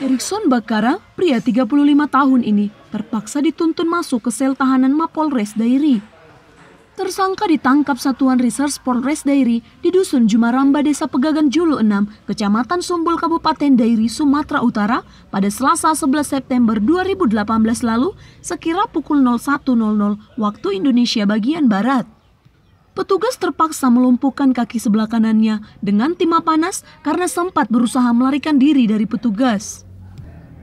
Erickson Bakara, pria 35 tahun ini, terpaksa dituntun masuk ke sel tahanan Mapolres Dairi. Tersangka ditangkap Satuan Reserse Polres Dairi di Dusun Jumaramba Desa Pegagan Julu 6, Kecamatan Sumbul Kabupaten Dairi, Sumatera Utara pada Selasa 11 September 2018 lalu sekira pukul 01.00 waktu Indonesia bagian Barat. Petugas terpaksa melumpuhkan kaki sebelah kanannya dengan timah panas karena sempat berusaha melarikan diri dari petugas.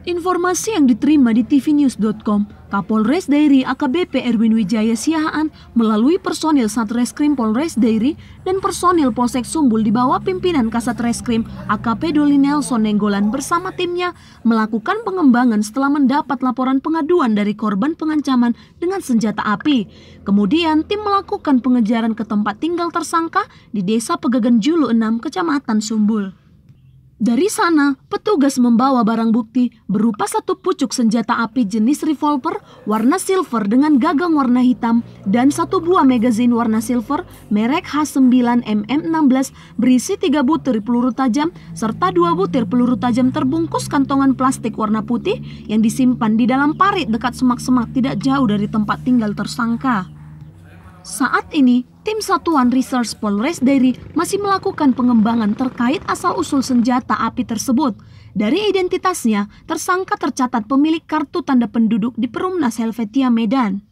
Informasi yang diterima di tvnews.com, Kapolres Dairi AKBP Erwin Wijaya Siahaan melalui personil Satreskrim Polres Dairi dan personil Polsek Sumbul di bawah pimpinan Kasatreskrim AKP Doli Nelson Nenggolan bersama timnya melakukan pengembangan setelah mendapat laporan pengaduan dari korban pengancaman dengan senjata api. Kemudian tim melakukan pengejaran ke tempat tinggal tersangka di Desa Pegagan Julu 6, Kecamatan Sumbul. Dari sana, petugas membawa barang bukti berupa satu pucuk senjata api jenis revolver warna silver dengan gagang warna hitam dan satu buah magazine warna silver merek H9 MM16 berisi tiga butir peluru tajam serta dua butir peluru tajam terbungkus kantongan plastik warna putih yang disimpan di dalam parit dekat semak-semak tidak jauh dari tempat tinggal tersangka. Saat ini, tim Satuan Research Polres Derry masih melakukan pengembangan terkait asal-usul senjata api tersebut. Dari identitasnya, tersangka tercatat pemilik kartu tanda penduduk di Perumnas Helvetia Medan.